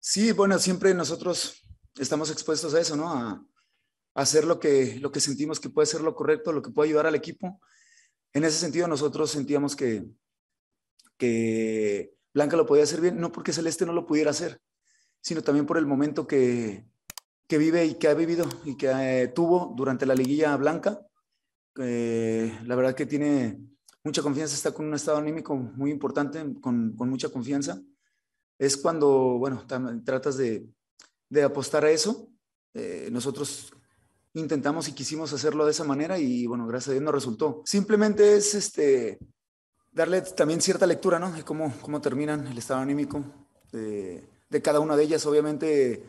Sí, bueno, siempre nosotros estamos expuestos a eso, ¿no? A, hacer lo que, lo que sentimos que puede ser lo correcto, lo que puede ayudar al equipo. En ese sentido, nosotros sentíamos que, que Blanca lo podía hacer bien, no porque Celeste no lo pudiera hacer, sino también por el momento que, vive y que ha vivido y que eh, tuvo durante la liguilla blanca. Eh, la verdad que tiene mucha confianza, está con un estado anímico muy importante, con, con mucha confianza es cuando, bueno, tratas de, apostar a eso. Eh, nosotros intentamos y quisimos hacerlo de esa manera y, bueno, gracias a Dios no resultó. Simplemente es este, darle también cierta lectura, ¿no? De cómo, cómo terminan el estado anímico de, cada una de ellas. Obviamente,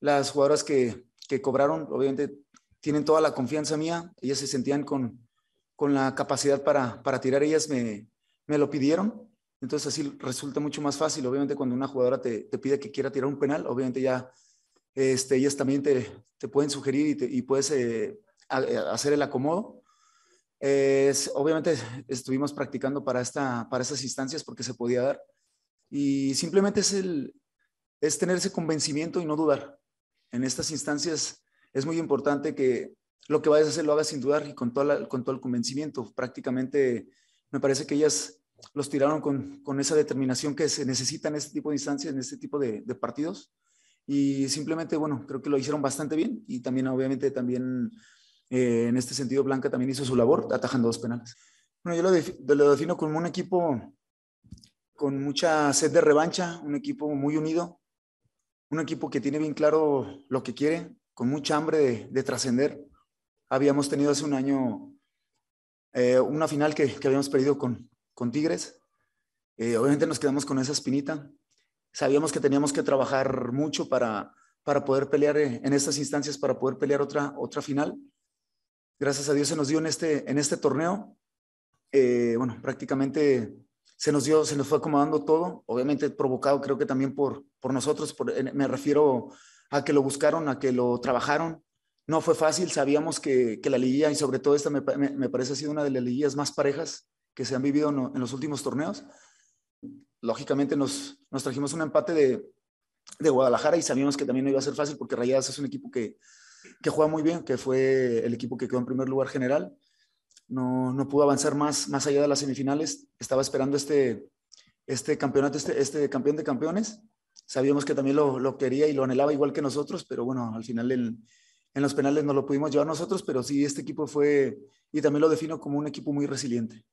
las jugadoras que, cobraron, obviamente, tienen toda la confianza mía. Ellas se sentían con, la capacidad para, tirar. Ellas me, me lo pidieron. Entonces así resulta mucho más fácil. Obviamente cuando una jugadora te, te pide que quiera tirar un penal, obviamente ya este, ellas también te, te pueden sugerir y, y puedes eh, eh, hacer el acomodo. Es, obviamente estuvimos practicando para, esta, para estas instancias porque se podía dar. Y simplemente es, el, es tener ese convencimiento y no dudar. En estas instancias es muy importante que lo que vayas a hacer lo hagas sin dudar y con, toda con todo el convencimiento. Prácticamente me parece que ellas los tiraron con, con, esa determinación que se necesita en este tipo de instancias, en este tipo de, partidos. Y simplemente, bueno, creo que lo hicieron bastante bien y también, obviamente, también eh, en este sentido, Blanca también hizo su labor atajando dos penales. Bueno, yo lo, defino como un equipo con mucha sed de revancha, un equipo muy unido, un equipo que tiene bien claro lo que quiere, con mucha hambre de, trascender. Habíamos tenido hace un año eh, una final que, que habíamos perdido con, con Tigres. Eh, obviamente nos quedamos con esa espinita. Sabíamos que teníamos que trabajar mucho para, para poder pelear eh, en estas instancias, para poder pelear otra, otra final. Gracias a Dios se nos dio en este, en este torneo. Eh, bueno, prácticamente se nos dio, se nos fue acomodando todo. Obviamente provocado creo que también por, por nosotros, me refiero a que lo buscaron, a que lo trabajaron. No fue fácil, sabíamos que, que la liguilla y sobre todo esta me, me, parece ha sido una de las liguillas más parejas que se han vivido en los últimos torneos. Lógicamente nos, nos trajimos un empate de, de, Guadalajara y sabíamos que también no iba a ser fácil porque Rayadas es un equipo que, que juega muy bien, que fue el equipo que quedó en primer lugar general. No, no pudo avanzar más, más allá de las semifinales. Estaba esperando este, este campeonato, este, este campeón de campeones. Sabíamos que también lo, lo quería y lo anhelaba igual que nosotros, pero bueno, al final en los penales no lo pudimos llevar nosotros, pero sí, este equipo fue, y también lo defino como un equipo muy resiliente.